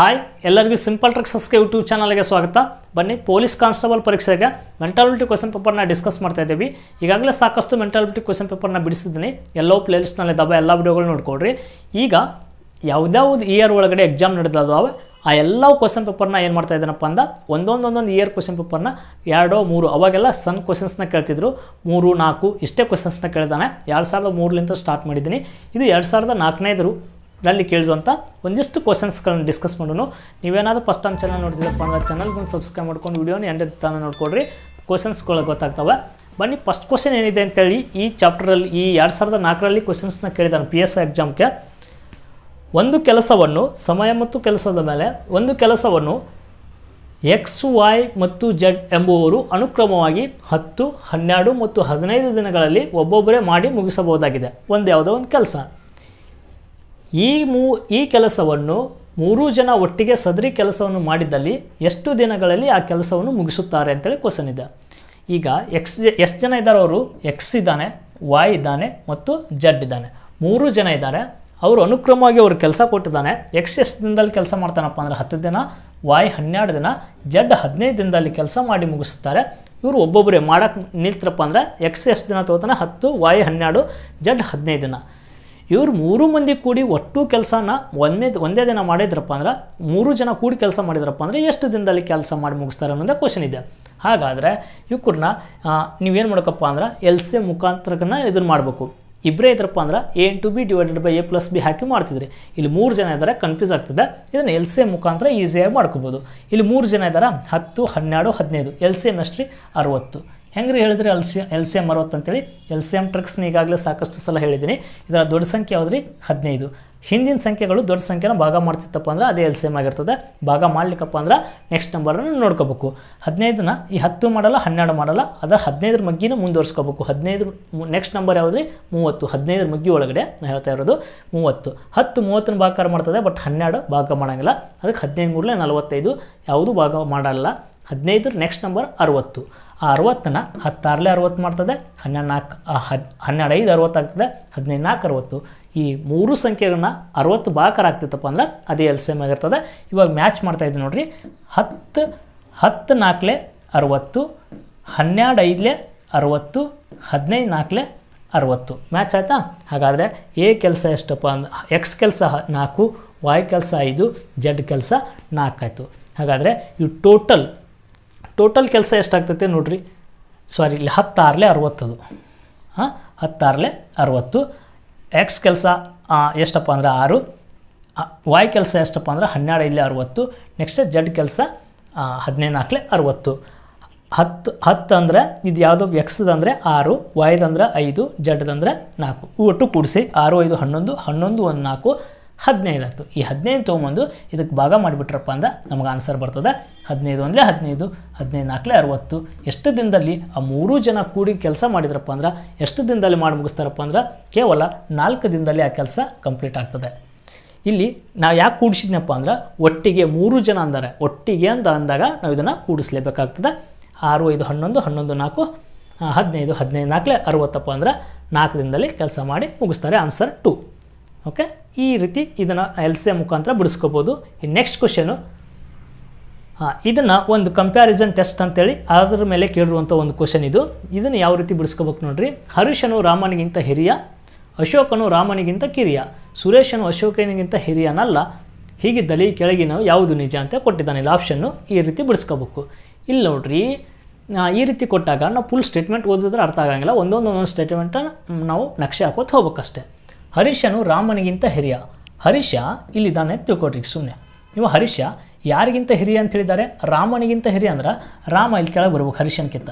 hi ಎಲ್ಲರಿಗೂ simple ಟ್ರಿಕ್ಸಸ್ಗೆ YouTube ಚಾನಲ್ಗೆ ಸ್ವಾಗತ ಬನ್ನಿ ಪೊಲೀಸ್ ಕಾನ್ಸ್ಟೇಬಲ್ ಪರೀಕ್ಷೆಗೆ ಮೆಂಟಾಲಿಟಿ ಕ್ವಶನ್ ಪೇಪರ್ನ ಡಿಸ್ಕಸ್ ಮಾಡ್ತಾ ಇದ್ದೀವಿ ಈಗಾಗಲೇ ಸಾಕಷ್ಟು ಮೆಂಟಾಲಿಟಿ ಕ್ವಶನ್ ಪೇಪರ್ನ ಬಿಡಿಸಿದ್ದೀನಿ ಎಲ್ಲೋ ದಬ್ಬ ಎಲ್ಲ ವಿಡಿಯೋಗಳು ನೋಡ್ಕೊಳ್ರಿ ಈಗ ಯಾವುದ್ಯಾವ್ದು ಇಯರ್ ಒಳಗಡೆ ಎಕ್ಸಾಮ್ ನಡೆದಾವೆ ಆ ಎಲ್ಲ ಕ್ವಶನ್ ಪೇಪರ್ನ ಏನು ಮಾಡ್ತಾ ಇದ್ದಾನಪ್ಪ ಅಂದ ಒಂದೊಂದೊಂದೊಂದು ಇಯರ್ ಕ್ವಶನ್ ಪೇಪರ್ನ ಎರಡೋ ಮೂರು ಅವಾಗೆಲ್ಲ ಸನ್ ಕ್ವಶನ್ಸ್ನ ಕೇಳ್ತಿದ್ರು ಮೂರು ನಾಲ್ಕು ಇಷ್ಟೇ ಕ್ವಶನ್ಸ್ನ ಕೇಳ್ತಾನೆ ಎರಡು ಸಾವಿರದ ಮೂರಲಿಂದ ಸ್ಟಾರ್ಟ್ ಮಾಡಿದ್ದೀನಿ ಇದು ಎರಡು ಸಾವಿರದ ನಾಲ್ಕನೇದರು ನಲ್ಲಿ ಕೇಳಿದಂಥ ಒಂದಿಷ್ಟು ಕ್ವಶನ್ಸ್ಗಳನ್ನು ಡಿಸ್ಕಸ್ ಮಾಡೋಣ ನೀವೇನಾದರೂ ಫಸ್ಟ್ ಟೈಮ್ ಚಾನಲ್ ನೋಡ್ತಿದ್ದಪ್ಪ ಅಂದ್ರೆ ಚಾನಲ್ಗೆ ಸಬ್ಸ್ಕ್ರೈಬ್ ಮಾಡ್ಕೊಂಡು ವಿಡಿಯೋನ ಎಂಡ್ ತಾನ ನೋಡ್ಕೊಡ್ರಿ ಕ್ವಶನ್ಸ್ಗಳು ಗೊತ್ತಾಗ್ತವೆ ಬನ್ನಿ ಫಸ್ಟ್ ಕ್ವಶನ್ ಏನಿದೆ ಅಂತೇಳಿ ಈ ಚಾಪ್ಟರಲ್ಲಿ ಈ ಎರಡು ಸಾವಿರದ ನಾಲ್ಕರಲ್ಲಿ ಕ್ವಶನ್ಸ್ನ ಕೇಳಿದ್ದಾನೆ ಪಿ ಎಸ್ ಎಕ್ಸಾಮ್ಗೆ ಒಂದು ಕೆಲಸವನ್ನು ಸಮಯ ಮತ್ತು ಕೆಲಸದ ಮೇಲೆ ಒಂದು ಕೆಲಸವನ್ನು ಎಕ್ಸ್ ವೈ ಮತ್ತು ಜೆಡ್ ಎಂಬುವವರು ಅನುಕ್ರಮವಾಗಿ ಹತ್ತು ಹನ್ನೆರಡು ಮತ್ತು ಹದಿನೈದು ದಿನಗಳಲ್ಲಿ ಒಬ್ಬೊಬ್ಬರೇ ಮಾಡಿ ಮುಗಿಸಬಹುದಾಗಿದೆ ಒಂದು ಯಾವುದೋ ಒಂದು ಕೆಲಸ ಈ ಮೂ ಈ ಕೆಲಸವನ್ನು ಮೂರೂ ಜನ ಒಟ್ಟಿಗೆ ಸದರಿ ಕೆಲಸವನ್ನು ಮಾಡಿದ್ದಲ್ಲಿ ಎಷ್ಟು ದಿನಗಳಲ್ಲಿ ಆ ಕೆಲಸವನ್ನು ಮುಗಿಸುತ್ತಾರೆ ಅಂತೇಳಿ ಕ್ವಶನ್ ಇದೆ ಈಗ ಎಕ್ಸ್ ಎಷ್ಟು ಜನ ಇದ್ದಾರೆ ಅವರು ಎಕ್ಸ್ ಇದ್ದಾನೆ ವಾಯ್ ಇದ್ದಾನೆ ಮತ್ತು ಜಡ್ ಇದ್ದಾನೆ ಮೂರು ಜನ ಇದ್ದಾರೆ ಅವರು ಅನುಕ್ರಮವಾಗಿ ಅವರು ಕೆಲಸ ಕೊಟ್ಟಿದ್ದಾನೆ ಎಕ್ಸ್ ಎಷ್ಟು ದಿನದಲ್ಲಿ ಕೆಲಸ ಮಾಡ್ತಾನಪ್ಪ ಅಂದರೆ ಹತ್ತು ದಿನ ವಾಯ್ ಹನ್ನೆರಡು ದಿನ ಜಡ್ ಹದಿನೈದು ದಿನದಲ್ಲಿ ಕೆಲಸ ಮಾಡಿ ಮುಗಿಸುತ್ತಾರೆ ಇವರು ಒಬ್ಬೊಬ್ಬರೇ ಮಾಡೋಕ್ಕೆ ನಿಲ್ತರಪ್ಪ ಅಂದರೆ ಎಕ್ಸ್ ಎಷ್ಟು ದಿನ ತೊಗೋತಾನೆ ಹತ್ತು ವಾಯ್ ಹನ್ನೆರಡು ಜಡ್ ಹದಿನೈದು ದಿನ ಇವರು ಮೂರು ಮಂದಿ ಕೂಡಿ ಒಟ್ಟು ಕೆಲಸನ ಒಂದೇ ಒಂದೇ ದಿನ ಮಾಡಿದ್ರಪ್ಪ ಅಂದ್ರೆ ಮೂರು ಜನ ಕೂಡಿ ಕೆಲಸ ಮಾಡಿದ್ರಪ್ಪ ಅಂದರೆ ಎಷ್ಟು ದಿನದಲ್ಲಿ ಕೆಲಸ ಮಾಡಿ ಮುಗಿಸ್ತಾರೆ ಅನ್ನೋದೇ ಕ್ವಶನ್ ಇದೆ ಹಾಗಾದರೆ ನೀವು ನೀವೇನು ಮಾಡಬೇಕಪ್ಪ ಅಂದ್ರೆ ಎಲ್ ಸಿ ಮುಖಾಂತರನ ಇದನ್ನು ಮಾಡಬೇಕು ಇಬ್ಬರೇ ಇದ್ರಪ್ಪ ಅಂದ್ರೆ A to B divided by A plus B ಹಾಕಿ ಮಾಡ್ತಿದ್ರಿ ಇಲ್ಲಿ ಮೂರು ಜನ ಇದ್ದಾರೆ ಕನ್ಫ್ಯೂಸ್ ಆಗ್ತದೆ ಇದನ್ನು ಎಲ್ ಸಿ ಎಮ್ ಮುಖಾಂತರ ಈಸಿಯಾಗಿ ಮಾಡ್ಕೋಬೋದು ಇಲ್ಲಿ ಮೂರು ಜನ ಇದ್ದಾರೆ ಹತ್ತು ಹನ್ನೆರಡು ಹದಿನೈದು ಎಲ್ ಸಿ ಎಮ್ ಎಷ್ಟ್ರಿ ಅರುವತ್ತು ಹೆಂಗೆ ರೀ ಹೇಳಿದ್ರೆ ಎಲ್ಸಿ ಎಮ್ ಅರವತ್ತು ಅಂತೇಳಿ ಎಮ್ ಟ್ರಿಕ್ಸ್ನ ಈಗಾಗಲೇ ಸಾಕಷ್ಟು ಸಲ ಹೇಳಿದ್ದೀನಿ ಇದರ ದೊಡ್ಡ ಸಂಖ್ಯೆ ಯಾವುದ್ರಿ ಹದಿನೈದು ಹಿಂದಿನ ಸಂಖ್ಯೆಗಳು ದೊಡ್ಡ ಸಂಖ್ಯೆನ ಭಾಗ ಮಾಡ್ತಿತ್ತಪ್ಪ ಅಂದ್ರೆ ಅದೇ ಎಲ್ ಸಿ ಎಮ್ ಆಗಿರ್ತದೆ ಭಾಗ ಮಾಡ್ಲಿಕ್ಕಪ್ಪ ಅಂದ್ರೆ ನೆಕ್ಸ್ಟ್ ನಂಬರನ್ನು ನೋಡ್ಕೋಬೇಕು ಹದಿನೈದನ್ನ ಈ ಹತ್ತು ಮಾಡಲ್ಲ ಹನ್ನೆರಡು ಮಾಡಲ್ಲ ಅದರ ಹದಿನೈದರ ಮಗ್ಗಿನೂ ಮುಂದುವರ್ಸ್ಕೋಬೇಕು ಹದಿನೈದು ನೆಕ್ಸ್ಟ್ ನಂಬರ್ ಯಾವುದ್ರಿ ಮೂವತ್ತು ಹದಿನೈದರ ಮಗ್ಗಿ ಒಳಗಡೆ ನಾನು ಹೇಳ್ತಾ ಇರೋದು ಮೂವತ್ತು ಹತ್ತು ಮೂವತ್ತನ್ನು ಭಾಗಕಾರ ಮಾಡ್ತದೆ ಬಟ್ ಹನ್ನೆರಡು ಭಾಗ ಮಾಡೋಂಗಿಲ್ಲ ಅದಕ್ಕೆ ಹದಿನೈದು ಮೂರಲೇ ನಲವತ್ತೈದು ಯಾವುದೂ ಭಾಗ ಮಾಡಲ್ಲ ಹದಿನೈದರ ನೆಕ್ಸ್ಟ್ ನಂಬರ್ ಅರುವತ್ತು ಆ ಅರವತ್ತನ್ನು ಹತ್ತಾರಲೆ ಅರವತ್ತು ಮಾಡ್ತದೆ ಹನ್ನೆರಡು ನಾಲ್ಕು ಹದ್ ಹನ್ನೆರಡು ಐದು ಅರವತ್ತು ಆಗ್ತದೆ ಹದಿನೈದು ನಾಲ್ಕು ಅರವತ್ತು ಈ ಮೂರು ಸಂಖ್ಯೆಗಳನ್ನ ಅರವತ್ತು ಭಾಗಕಾರ ಆಗ್ತಿತ್ತಪ್ಪ ಅಂದ್ರೆ ಅದೇ ಎಲ್ ಸಿ ಆಗಿರ್ತದೆ ಇವಾಗ ಮ್ಯಾಚ್ ಮಾಡ್ತಾ ಇದ್ದೀವಿ ನೋಡಿರಿ ಹತ್ತು ಹತ್ತು ನಾಲ್ಕಲೆ ಅರವತ್ತು ಹನ್ನೆರಡು ಐದಲೆ ಅರವತ್ತು ಹದಿನೈದು ನಾಲ್ಕಲೆ ಅರವತ್ತು ಮ್ಯಾಚ್ ಆಯಿತಾ ಹಾಗಾದರೆ ಎ ಕೆಲಸ ಎಷ್ಟಪ್ಪ ಅಂದ್ರೆ ಎಕ್ಸ್ ಕೆಲಸ ನಾಲ್ಕು ವಾಯ್ ಕೆಲಸ ಐದು ಜಡ್ ಕೆಲಸ ನಾಲ್ಕಾಯಿತು ಹಾಗಾದರೆ ಇವು ಟೋಟಲ್ ಟೋಟಲ್ ಕೆಲಸ ಎಷ್ಟಾಗ್ತೈತೆ ನೋಡ್ರಿ ಸಾರಿ ಇಲ್ಲಿ ಹತ್ತಾರಲೆ ಅರವತ್ತದು ಹಾಂ ಹತ್ತಾರಲೆ ಅರವತ್ತು ಎಕ್ಸ್ ಕೆಲಸ ಎಷ್ಟಪ್ಪ ಅಂದರೆ ಆರು ವಾಯ್ ಕೆಲಸ ಎಷ್ಟಪ್ಪ ಅಂದರೆ ಹನ್ನೆರಡು ಇಲ್ಲಿ ಅರವತ್ತು ನೆಕ್ಸ್ಟ್ ಜಡ್ ಕೆಲಸ ಹದಿನೈದು ನಾಲ್ಕಲೆ ಅರವತ್ತು ಹತ್ತು ಹತ್ತು ಅಂದರೆ ಇದು ಯಾವುದೋ ಎಕ್ಸ್ದಂದರೆ ಆರು ವೈದಂದ್ರೆ ಐದು ಜಡ್ದಂದರೆ ನಾಲ್ಕು ಒಟ್ಟು ಕೂಡಿಸಿ ಆರು ಐದು ಹನ್ನೊಂದು ಹನ್ನೊಂದು ಒಂದು ನಾಲ್ಕು ಹದಿನೈದು ಆಯ್ತು ಈ ಹದಿನೈದು ತೊಗೊಂಬಂದು ಇದಕ್ಕೆ ಭಾಗ ಮಾಡಿಬಿಟ್ರಪ್ಪ ಅಂದ್ರೆ ನಮ್ಗೆ ಆನ್ಸರ್ ಬರ್ತದೆ ಹದಿನೈದು ಒಂದಲೇ ಹದಿನೈದು ಹದಿನೈದು ನಾಲ್ಕಲೇ ಅರವತ್ತು ಎಷ್ಟು ದಿನದಲ್ಲಿ ಆ ಮೂರು ಜನ ಕೂಡಿ ಕೆಲಸ ಮಾಡಿದ್ರಪ್ಪ ಅಂದ್ರೆ ಎಷ್ಟು ದಿನದಲ್ಲಿ ಮಾಡಿ ಮುಗಿಸ್ತಾರಪ್ಪ ಅಂದ್ರೆ ಕೇವಲ ನಾಲ್ಕು ದಿನದಲ್ಲಿ ಆ ಕೆಲಸ ಕಂಪ್ಲೀಟ್ ಆಗ್ತದೆ ಇಲ್ಲಿ ನಾವು ಯಾಕೆ ಕೂಡಿಸಿದ್ನಪ್ಪ ಅಂದ್ರೆ ಒಟ್ಟಿಗೆ ಮೂರು ಜನ ಅಂದರೆ ಒಟ್ಟಿಗೆ ಅಂತ ಅಂದಾಗ ನಾವು ಇದನ್ನು ಕೂಡಿಸ್ಲೇಬೇಕಾಗ್ತದೆ ಆರು ಐದು ಹನ್ನೊಂದು ಹನ್ನೊಂದು ನಾಲ್ಕು ಹದಿನೈದು ಹದಿನೈದು ನಾಲ್ಕಲೇ ಅರವತ್ತಪ್ಪ ಅಂದ್ರೆ ನಾಲ್ಕು ದಿನದಲ್ಲಿ ಕೆಲಸ ಮಾಡಿ ಮುಗಿಸ್ತಾರೆ ಆನ್ಸರ್ ಟು ಓಕೆ ಈ ರೀತಿ ಇದನ್ನು ಎಲ್ ಸಿ ಮುಖಾಂತರ ಬಿಡಿಸ್ಕೋಬೋದು ಈ ನೆಕ್ಸ್ಟ್ ಕ್ವಶನು ಹಾಂ ಇದನ್ನು ಒಂದು ಕಂಪ್ಯಾರಿಸನ್ ಟೆಸ್ಟ್ ಅಂತೇಳಿ ಅದರ ಮೇಲೆ ಕೇಳಿರುವಂಥ ಒಂದು ಕ್ವಶನ್ ಇದು ಇದನ್ನು ಯಾವ ರೀತಿ ಬಿಡಿಸ್ಕೋಬೇಕು ನೋಡ್ರಿ ಹರೀಶನು ರಾಮನಿಗಿಂತ ಹಿರಿಯ ಅಶೋಕನು ರಾಮನಿಗಿಂತ ಕಿರಿಯ ಸುರೇಶನು ಅಶೋಕನಿಗಿಂತ ಹಿರಿಯನಲ್ಲ ಹೀಗಿದ್ದಲ್ಲಿ ಕೆಳಗಿನ ಯಾವುದು ನಿಜ ಅಂತ ಕೊಟ್ಟಿದ್ದಾನೆ ಇಲ್ಲಿ ಆಪ್ಷನ್ನು ಈ ರೀತಿ ಬಿಡಿಸ್ಕೋಬೇಕು ಇಲ್ಲಿ ನೋಡ್ರಿ ಈ ರೀತಿ ಕೊಟ್ಟಾಗ ನಾವು ಫುಲ್ ಸ್ಟೇಟ್ಮೆಂಟ್ ಓದಿದ್ರೆ ಅರ್ಥ ಆಗೋಂಗಿಲ್ಲ ಒಂದೊಂದೊಂದೊಂದು ಸ್ಟೇಟ್ಮೆಂಟನ್ನು ನಾವು ನಕ್ಷೆ ಹಾಕೋತ್ ಹೋಗ್ಬೇಕಷ್ಟೇ ಹರೀಶನು ರಾಮನಿಗಿಂತ ಹಿರಿಯ ಹರೀಶ ಇಲ್ಲಿದ್ದಾನೆ ತಿಳ್ಕೊಟ್ರಿ ಸುಮ್ಮನೆ ನೀವು ಹರೀಶ ಯಾರಿಗಿಂತ ಹಿರಿಯ ಅಂತ ಹೇಳಿದ್ದಾರೆ ರಾಮನಿಗಿಂತ ಹಿರಿಯ ಅಂದ್ರೆ ರಾಮ ಇಲ್ಲಿ ಕೆಳಗೆ ಬರ್ಬೇಕು ಹರೀಶನ್ಕಿಂತ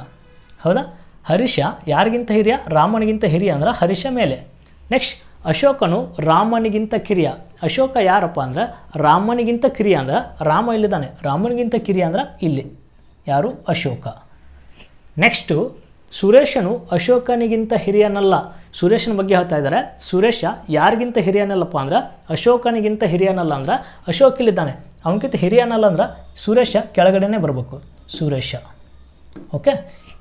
ಹೌದಾ ಹರೀಶ ಯಾರಿಗಿಂತ ಹಿರಿಯ ರಾಮನಿಗಿಂತ ಹಿರಿಯ ಅಂದ್ರೆ ಹರೀಶ ಮೇಲೆ ನೆಕ್ಸ್ಟ್ ಅಶೋಕನು ರಾಮನಿಗಿಂತ ಕಿರಿಯ ಅಶೋಕ ಯಾರಪ್ಪ ಅಂದ್ರೆ ರಾಮನಿಗಿಂತ ಕಿರಿಯ ಅಂದ್ರೆ ರಾಮ ಇಲ್ಲಿದ್ದಾನೆ ರಾಮನಿಗಿಂತ ಕಿರಿಯ ಅಂದ್ರೆ ಇಲ್ಲಿ ಯಾರು ಅಶೋಕ ನೆಕ್ಸ್ಟು ಸುರೇಶನು ಅಶೋಕನಿಗಿಂತ ಹಿರಿಯನಲ್ಲ ಸುರೇಶನ ಬಗ್ಗೆ ಹೇಳ್ತಾ ಇದ್ದಾರೆ ಸುರೇಶ ಯಾರಿಗಿಂತ ಹಿರಿಯನಲ್ಲಪ್ಪ ಅಂದ್ರೆ ಅಶೋಕನಿಗಿಂತ ಹಿರಿಯನಲ್ಲ ಅಂದ್ರೆ ಅಶೋಕ್ ಇಲ್ಲಿದ್ದಾನೆ ಅವನಗಿಂತ ಹಿರಿಯನಲ್ಲ ಅಂದ್ರೆ ಸುರೇಶ ಕೆಳಗಡೆನೇ ಬರಬೇಕು ಸುರೇಶ ಓಕೆ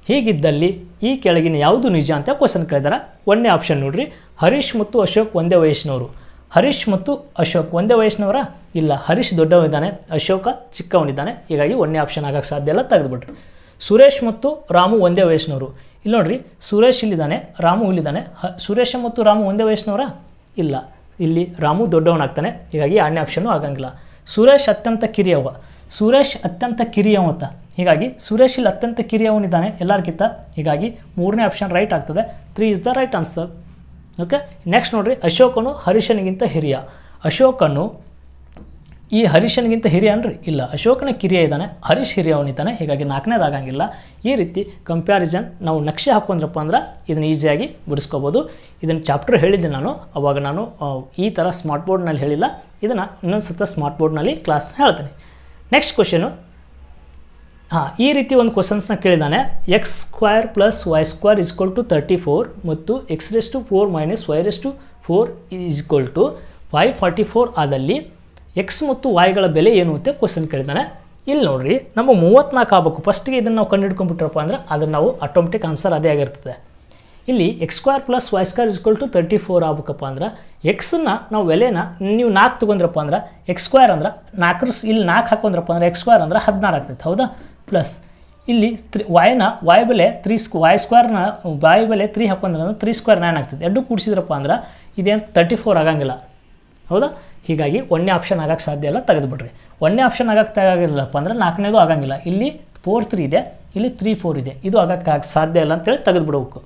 ಹೀಗಿದ್ದಲ್ಲಿ ಈ ಕೆಳಗಿನ ಯಾವುದು ನಿಜ ಅಂತ ಕ್ವಶನ್ ಕೇಳಿದಾರೆ ಒಂದೇ ಆಪ್ಷನ್ ನೋಡ್ರಿ ಹರೀಶ್ ಮತ್ತು ಅಶೋಕ್ ಒಂದೇ ವಯಸ್ಸಿನವರು ಹರೀಶ್ ಮತ್ತು ಅಶೋಕ್ ಒಂದೇ ವಯಸ್ಸಿನವರ ಇಲ್ಲ ಹರೀಶ್ ದೊಡ್ಡವನಿದ್ದಾನೆ ಅಶೋಕ ಚಿಕ್ಕವನಿದ್ದಾನೆ ಹೀಗಾಗಿ ಒಂದೇ ಆಪ್ಷನ್ ಆಗೋಕ್ಕೆ ಸಾಧ್ಯ ಇಲ್ಲ ತೆಗೆದುಬಿಟ್ರು ಸುರೇಶ್ ಮತ್ತು ರಾಮು ಒಂದೇ ವಯಸ್ಸಿನವರು ಇಲ್ಲಿ ನೋಡ್ರಿ ಸುರೇಶ್ ಇಲ್ಲಿದ್ದಾನೆ ರಾಮು ಇಲ್ಲಿದ್ದಾನೆ ಹ ಸುರೇಶ ಮತ್ತು ರಾಮು ಒಂದೇ ವಯಸ್ಸಿನವರ ಇಲ್ಲ ಇಲ್ಲಿ ರಾಮು ದೊಡ್ಡವನಾಗ್ತಾನೆ ಹೀಗಾಗಿ ಎರಡನೇ ಆಪ್ಷನ್ನು ಆಗಂಗಿಲ್ಲ ಸುರೇಶ್ ಅತ್ಯಂತ ಕಿರಿಯವ ಸುರೇಶ್ ಅತ್ಯಂತ ಕಿರಿಯವಂತ ಹೀಗಾಗಿ ಸುರೇಶ್ ಇಲ್ಲಿ ಅತ್ಯಂತ ಕಿರಿಯವನಿದ್ದಾನೆ ಎಲ್ಲರಿಗಿಂತ ಹೀಗಾಗಿ ಮೂರನೇ ಆಪ್ಷನ್ ರೈಟ್ ಆಗ್ತದೆ three is the right answer okay next ನೋಡ್ರಿ ಅಶೋಕನು ಹರೀಶನಿಗಿಂತ ಹಿರಿಯ ಅಶೋಕನು ಈ ಹರೀಶನಿಗಿಂತ ಹಿರಿಯ ಅನ್ರಿ ಇಲ್ಲ ಅಶೋಕನ ಕಿರಿಯ ಇದ್ದಾನೆ ಹರೀಶ್ ಅವನಿದ್ದಾನೆ ಹೀಗಾಗಿ ನಾಲ್ಕನೇದಾಗಂಗಿಲ್ಲ ಈ ರೀತಿ ಕಂಪ್ಯಾರಿಸನ್ ನಾವು ನಕ್ಷೆ ಹಾಕೊಂಡ್ರಪ್ಪ ಅಂದ್ರೆ ಇದನ್ನು ಈಸಿಯಾಗಿ ಬಿಡಿಸ್ಕೋಬೋದು ಇದನ್ನು ಚಾಪ್ಟರ್ ಹೇಳಿದ್ದೆ ನಾನು ಅವಾಗ ನಾನು ಈ ಥರ ಸ್ಮಾರ್ಟ್ ಬೋರ್ಡ್ನಲ್ಲಿ ಹೇಳಿಲ್ಲ ಇದನ್ನು ಇನ್ನೊಂದು ಸತ ಸ್ಮಾರ್ಟ್ ಬೋರ್ಡ್ನಲ್ಲಿ ಕ್ಲಾಸ್ ಹೇಳ್ತೀನಿ ನೆಕ್ಸ್ಟ್ ಕ್ವಶನು ಹಾಂ ಈ ರೀತಿ ಒಂದು ಕ್ವಶನ್ಸ್ನ ಕೇಳಿದ್ದಾನೆ X square plus Y square is equal to thirty four ಮತ್ತು X raised to four minus Y raised to four is equal to five forty four ಆದಲ್ಲಿ ಎಕ್ಸ್ ಮತ್ತು ವಾಯ್ಗಳ ಬೆಲೆ ಏನು ಅಂತ ಕ್ವಶನ್ ಕೇಳಿದ್ದಾನೆ ಇಲ್ಲಿ ನೋಡ್ರಿ ನಮ್ಮ ಮೂವತ್ತ್ನಾಲ್ಕು ಆಗಬೇಕು ಫಸ್ಟಿಗೆ ಇದನ್ನು ನಾವು ಕಂಡುಹಿಡ್ಕೊಂಡ್ಬಿಟ್ರಪ್ಪ ಅಂದರೆ ಅದನ್ನು ನಾವು ಆಟೋಮೆಟಿಕ್ ಆನ್ಸರ್ ಅದೇ ಆಗಿರ್ತದೆ ಇಲ್ಲಿ X square plus Y square is equal to thirty four ಆಗ್ಬೇಕಪ್ಪ ಅಂದ್ರೆ ಎಕ್ಸನ್ನು ನಾವು ಬೆಲೆನ ನೀವು ನಾಲ್ಕು ತೊಗೊಂಡ್ರಪ್ಪ ಅಂದ್ರೆ ಎಕ್ಸ್ ಸ್ಕ್ವೇರ್ ಅಂದ್ರೆ ನಾಲ್ಕು ಇಲ್ಲಿ ನಾಲ್ಕು ಹಾಕೊಂಡ್ರಪ್ಪ ಅಂದರೆ ಎಕ್ಸ್ ಸ್ಕ್ವೇರ್ ಅಂದ್ರೆ ಹದಿನಾರು ಆಗ್ತೈತೆ ಹೌದಾ ಪ್ಲಸ್ ಇಲ್ಲಿ ತ್ರೀ ವಾಯ್ನ ವಾಯ್ ಬೆಲೆ ತ್ರೀ ಸ್ಕ್ ವಾಯ್ ಸ್ಕ್ವೇರ್ನ ವಾಯ್ ಬೆಲೆ ತ್ರೀ ಹಾಕೊಂಡ್ರೆ ತ್ರೀ ಸ್ಕ್ವೇರ್ ನೈನ್ ಆಗ್ತೈತೆ ಎರಡು ಕೂಡಿಸಿದ್ರಪ್ಪ ಅಂದ್ರೆ ಇದೇನು ತರ್ಟಿ ಫೋರ್ ಆಗಂಗಿಲ್ಲ ಹೌದಾ ಹೀಗಾಗಿ ಒಂದೇ ಆಪ್ಷನ್ ಆಗೋಕ್ಕೆ ಸಾಧ್ಯ ಇಲ್ಲ ತೆಗೆದುಬಿಡ್ರಿ ಒಂದೇ ಆಪ್ಷನ್ ಆಗಕ್ಕೆ ತೆಗಾಗಿಲ್ಲಪ್ಪ ಅಂದರೆ ನಾಲ್ಕನೇದು ಆಗಂಗಿಲ್ಲ ಇಲ್ಲಿ ಫೋರ್ ತ್ರೀ ಇದೆ ಇಲ್ಲಿ ತ್ರೀ ಫೋರ್ ಇದೆ ಇದು ಆಗಕ್ಕೆ ಸಾಧ್ಯ ಇಲ್ಲ ಅಂತೇಳಿ ತೆಗೆದುಬಿಡ್ಬೇಕು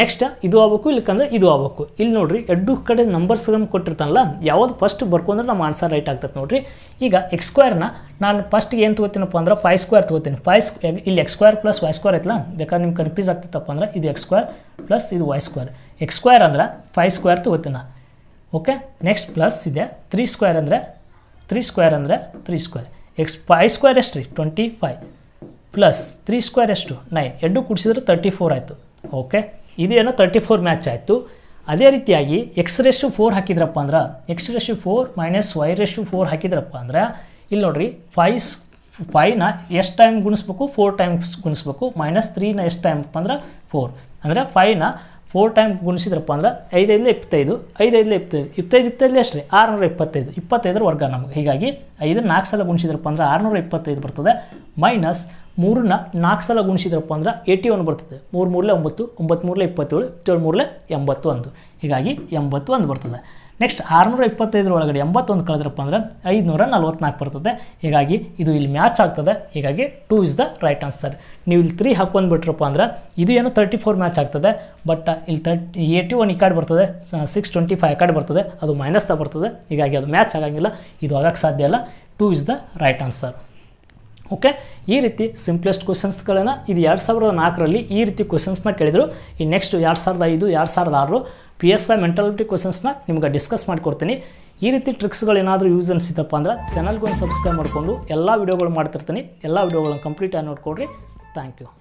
ನೆಕ್ಸ್ಟ್ ಇದು ಆಗಬೇಕು ಇಲ್ಲಕ್ಕಂದ್ರೆ ಇದು ಆಗಬೇಕು ಇಲ್ಲಿ ನೋಡಿರಿ ಎರಡು ಕಡೆ ನಂಬರ್ಸ್ ಕೊಟ್ಟಿರ್ತಾನಲ್ಲ ಯಾವುದು ಫಸ್ಟ್ ಬರ್ಕೊಂಡ್ರೆ ನಮ್ಮ ಆನ್ಸರ್ ರೈಟ್ ಆಗ್ತದೆ ನೋಡಿರಿ ಈಗ ಎಕ್ಸ್ಕ್ವೈರ್ನ ನಾನು ಫಸ್ಟ್ಗೆ ಏನು ತೊಗೋತೀನಪ್ಪ ಅಂದ್ರೆ ಫೈವ್ ಸ್ಕ್ವೇರ್ ತೊಗೋತೀನಿ ಫೈವ್ ಇಲ್ಲಿ ಎಕ್ಸ್ಕ್ವೈರ್ ಪ್ಲಸ್ ವೈ ಸ್ಕ್ವೇರ್ ಐತಲ್ಲ ಬೇಕಾದ್ರೆ ನಿಮ್ಗೆ ಕನ್ಫ್ಯೂಸ್ ಆಗ್ತೈತಪ್ಪ ಅಂದ್ರೆ ಇದು ಎಕ್ಸ್ಕ್ವೈರ್ ಪ್ಲಸ್ ಇದು ವೈ ಸ್ಕ್ವೇರ್ ಸ್ಕ್ವೇರ್ ಅಂದ್ರೆ ಫೈವ್ ಸ್ಕ್ವೇರ್ ತೊಗೋತೀನಿ ಓಕೆ ನೆಕ್ಸ್ಟ್ ಪ್ಲಸ್ ಇದೆ ತ್ರೀ ಸ್ಕ್ವೇರ್ ಅಂದರೆ ತ್ರೀ ಸ್ಕ್ವೇರ್ ಅಂದರೆ three square X five square ಎಷ್ಟು ರೀ twenty five plus three square ಎಷ್ಟು ನೈನ್ ಎರಡು ಕೂಡಿಸಿದ್ರೆ ತರ್ಟಿ ಫೋರ್ ಆಯಿತು ಓಕೆ ಇದು ಏನೋ ತರ್ಟಿ ಫೋರ್ ಮ್ಯಾಚ್ ಆಯಿತು ಅದೇ ರೀತಿಯಾಗಿ ಎಕ್ಸ್ ರೇಷು ಫೋರ್ ಹಾಕಿದ್ರಪ್ಪ ಅಂದ್ರೆ X raised to four minus Y raised to four ಹಾಕಿದ್ರಪ್ಪ ಅಂದ್ರೆ ಇಲ್ಲಿ ನೋಡ್ರಿ ಫೈ ಫೈನ ಎಷ್ಟು ಟೈಮ್ ಗುಣಿಸ್ಬೇಕು ಫೋರ್ ಟೈಮ್ಸ್ ಗುಣಿಸ್ಬೇಕು ಮೈನಸ್ ತ್ರೀನ ಎಷ್ಟು ಟೈಮ್ ಅಂದ್ರೆ ಫೋರ್ ಅಂದರೆ ಫೈನ ಫೋರ್ ಟೈಮ್ ಗುಣಿಸಿದ್ರಪ್ಪ ಅಂದ್ರೆ ಐದೈದು ಇಪ್ಪತ್ತೈದು ಐದೈದು ಇಪ್ಪತ್ತೈದು ಇಪ್ಪತ್ತೈದು ಎಷ್ಟು ಅಷ್ಟೇ ಆರುನೂರ ಇಪ್ಪತ್ತೈದು ಇಪ್ಪತ್ತೈದರ ವರ್ಗ ನಮಗೆ ಹೀಗಾಗಿ ಐದು ನಾಲ್ಕು ಸಲ ಗುಣಿಸಿದ್ರಪ್ಪ ಅಂದ್ರೆ ಆರುನೂರ ಇಪ್ಪತ್ತೈದು ಬರ್ತದೆ ಮೈನಸ್ ಮೂರನ್ನ ನಾಲ್ಕು ಸಲ ಗುಣಿಸಿದ್ರಪ್ಪ ಅಂದ್ರೆ ಏಯ್ಟಿ ಒನ್ ಬರ್ತದೆ ಮೂರು ಮೂರಲೇ ಒಂಬತ್ತು ಒಂಬತ್ತು ಮೂರಲೆ ಇಪ್ಪತ್ತೇಳು ಇಪ್ಪತ್ತೇಳು ಮೂರಲೇ ಎಂಬತ್ತು ಒಂದು ಹೀಗಾಗಿ ಎಂಬತ್ತು ಒಂದು ಬರ್ತದೆ ನೆಕ್ಸ್ಟ್ ಆರುನೂರ ಇಪ್ಪತ್ತೈದರ ಒಳಗಡೆ ಎಂಬತ್ತೊಂದು ಕಳೆದ್ರಪ್ಪ ಅಂದರೆ ಐದುನೂರ ನಲ್ವತ್ನಾಲ್ಕು ಬರ್ತದೆ ಹೀಗಾಗಿ ಇದು ಇಲ್ಲಿ ಮ್ಯಾಚ್ ಆಗ್ತದೆ ಹೀಗಾಗಿ two is the right answer ನೀವು ಇಲ್ಲಿ ತ್ರೀ ಹಾಕೊಂಡ್ಬಿಟ್ರಪ್ಪ ಅಂದರೆ ಇದು ಏನು ತರ್ಟಿ ಫೋರ್ ಮ್ಯಾಚ್ ಆಗ್ತದೆ ಬಟ್ ಇಲ್ಲಿ ತರ್ಟಿ ಏಯ್ಟಿ ಒನ್ ಈ ಕಾರ್ಡ್ ಬರ್ತದೆ ಸಿಕ್ಸ್ ಟ್ವೆಂಟಿ ಫೈವ್ ಕಾರ್ಡ್ ಬರ್ತದೆ ಅದು ಮೈನಸ್ದಾಗ ಬರ್ತದೆ ಹೀಗಾಗಿ ಅದು ಮ್ಯಾಚ್ ಆಗಂಗಿಲ್ಲ ಇದು ಆಗಕ್ಕೆ ಸಾಧ್ಯ ಇಲ್ಲ two is the right answer okay ಈ ರೀತಿ ಸಿಂಪ್ಲೆಸ್ಟ್ ಕ್ವೆಶನ್ಸ್ಗಳನ್ನು ಇದು ಎರಡು ಸಾವಿರದ ನಾಲ್ಕರಲ್ಲಿ ಈ ರೀತಿ ಕ್ವೆಶನ್ಸ್ನ ಕೇಳಿದರು ಈ ನೆಕ್ಸ್ಟ್ ಎರಡು ಸಾವಿರದ ಐದು ಎರಡು ಸಾವಿರದ ಆರು ಪಿ ಎಸ್ ಐ ಮೆಂಟಾಲಿಟಿ ಕ್ವೆಶನ್ಸ್ನ ನಿಮ್ಗೆ ಡಿಸ್ಕಸ್ ಮಾಡಿಕೊಡ್ತೀನಿ ಈ ರೀತಿ ಟ್ರಿಕ್ಸ್ಗಳೇನಾದರೂ ಯೂಸ್ ಅನಿಸಿತಪ್ಪ ಅಂದ್ರೆ ಚಾನಲ್ಗೊಂದು ಸಬ್ಸ್ಕ್ರೈಬ್ ಮಾಡಿಕೊಂಡು ಎಲ್ಲ ವೀಡಿಯೋಗಳು ಮಾಡ್ತಿರ್ತೀನಿ ಎಲ್ಲ ವೀಡಿಯೋಗಳನ್ನ ಕಂಪ್ಲೀಟಾಗಿ ನೋಡಿಕೊಡ್ರಿ ಥ್ಯಾಂಕ್ ಯು